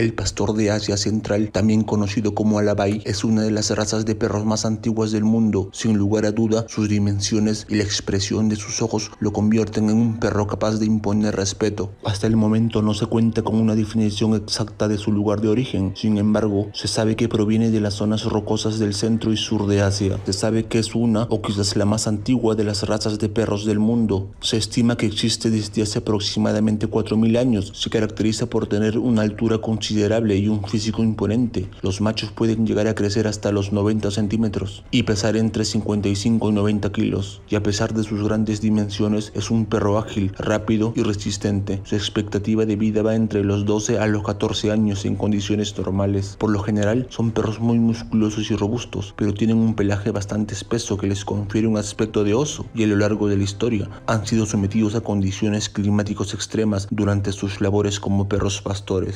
El pastor de Asia Central, también conocido como Alabai, es una de las razas de perros más antiguas del mundo. Sin lugar a duda, sus dimensiones y la expresión de sus ojos lo convierten en un perro capaz de imponer respeto. Hasta el momento no se cuenta con una definición exacta de su lugar de origen. Sin embargo, se sabe que proviene de las zonas rocosas del centro y sur de Asia. Se sabe que es una o quizás la más antigua de las razas de perros del mundo. Se estima que existe desde hace aproximadamente 4.000 años. Se caracteriza por tener una altura considerable considerable y un físico imponente. Los machos pueden llegar a crecer hasta los 90 centímetros y pesar entre 55 y 90 kilos. Y a pesar de sus grandes dimensiones, es un perro ágil, rápido y resistente. Su expectativa de vida va entre los 12 a los 14 años en condiciones normales. Por lo general, son perros muy musculosos y robustos, pero tienen un pelaje bastante espeso que les confiere un aspecto de oso y a lo largo de la historia han sido sometidos a condiciones climáticas extremas durante sus labores como perros pastores.